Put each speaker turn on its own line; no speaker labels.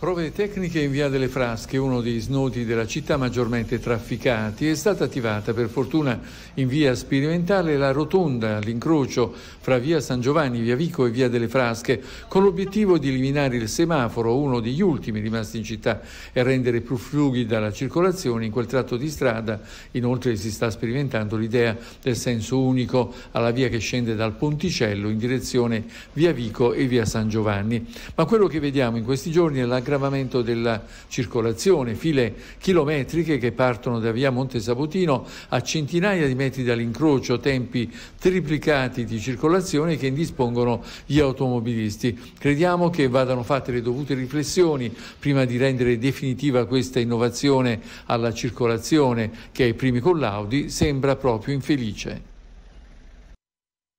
Prove tecniche in via delle Frasche, uno dei snodi della città maggiormente trafficati, è stata attivata per fortuna in via sperimentale la rotonda all'incrocio fra via San Giovanni, via Vico e via delle Frasche, con l'obiettivo di eliminare il semaforo, uno degli ultimi rimasti in città, e rendere più fluida la circolazione in quel tratto di strada. Inoltre si sta sperimentando l'idea del senso unico alla via che scende dal Ponticello in direzione via Vico e via San Giovanni. Ma quello che vediamo in questi giorni è la aggravamento della circolazione, file chilometriche che partono da via Monte Sabotino a centinaia di metri dall'incrocio, tempi triplicati di circolazione che indispongono gli automobilisti. Crediamo che vadano fatte le dovute riflessioni prima di rendere definitiva questa innovazione alla circolazione che ai primi collaudi sembra proprio infelice.